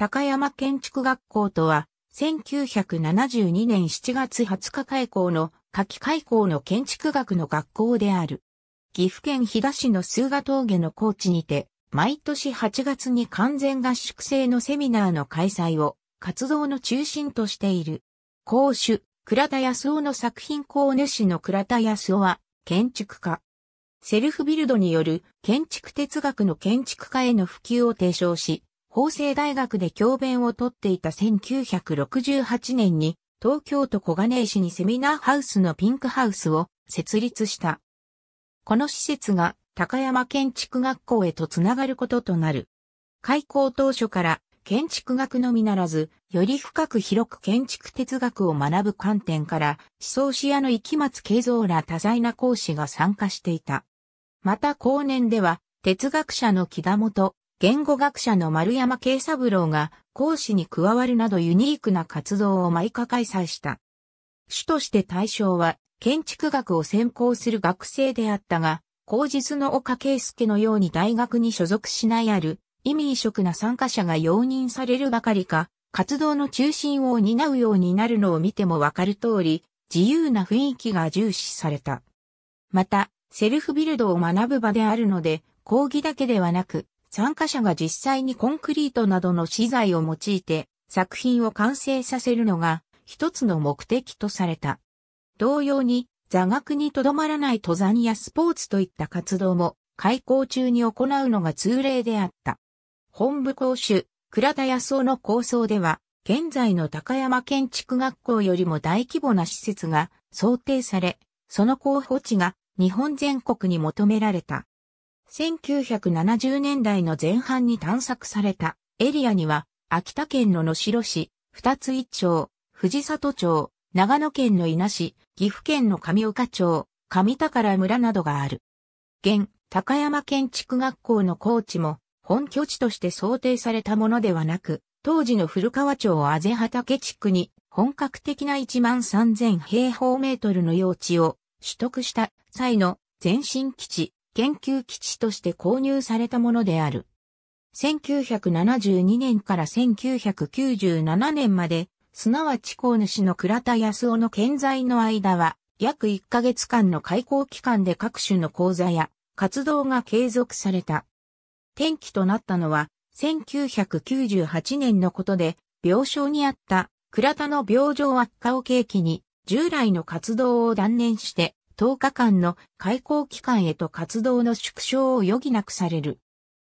高山建築学校とは、1972年7月20日開校の夏季開校の建築学の学校である。岐阜県飛騨市の数賀峠の高地にて、毎年8月に完全合宿制のセミナーの開催を活動の中心としている。講師、倉田康夫の作品講主の倉田康夫は建築家。セルフビルドによる建築哲学の建築家への普及を提唱し、法政大学で教鞭をとっていた1968年に、東京都小金井市にセミナーハウスのピンクハウスを設立した。この施設が高山建築学校へとつながることとなる。開校当初から建築学のみならず、より深く広く建築哲学を学ぶ観点から、思想視屋の生松慶三ら多彩な講師が参加していた。また後年では、哲学者の木田元、言語学者の丸山慶三郎が講師に加わるなどユニークな活動を毎回開催した。主として対象は建築学を専攻する学生であったが、後日の岡圭介のように大学に所属しないある意味移植な参加者が容認されるばかりか、活動の中心を担うようになるのを見てもわかる通り、自由な雰囲気が重視された。また、セルフビルドを学ぶ場であるので、講義だけではなく、参加者が実際にコンクリートなどの資材を用いて作品を完成させるのが一つの目的とされた。同様に座学にとどまらない登山やスポーツといった活動も開校中に行うのが通例であった。本部講習、倉田康夫の構想では、現在の高山建築学校よりも大規模な施設が想定され、その候補地が日本全国に求められた。1970年代の前半に探索されたエリアには、秋田県の野城市、二つ一町、藤里町、長野県の稲市、岐阜県の上岡町、上宝村などがある。現、高山建築学校の高地も、本拠地として想定されたものではなく、当時の古川町あぜ畑地区に、本格的な1万3000平方メートルの用地を取得した際の前進基地研究基地として購入されたものである。1972年から1997年まで、すなわち公主の倉田康夫の健在の間は、約1ヶ月間の開校期間で各種の講座や活動が継続された。転機となったのは、1998年のことで、病床にあった倉田の病状悪化を契機に、従来の活動を断念して、10日間の開校期間へと活動の縮小を余儀なくされる。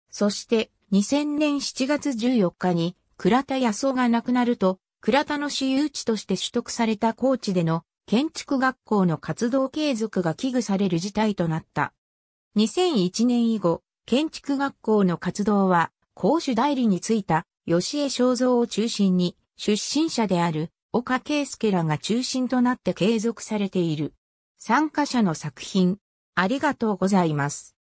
そして2000年7月14日に倉田康夫が亡くなると、倉田の私有地として取得された高知での建築学校の活動継続が危惧される事態となった。2001年以後、建築学校の活動は、公主代理についた吉江正造を中心に、出身者である岡圭介らが中心となって継続されている。参加者の作品、ありがとうございます。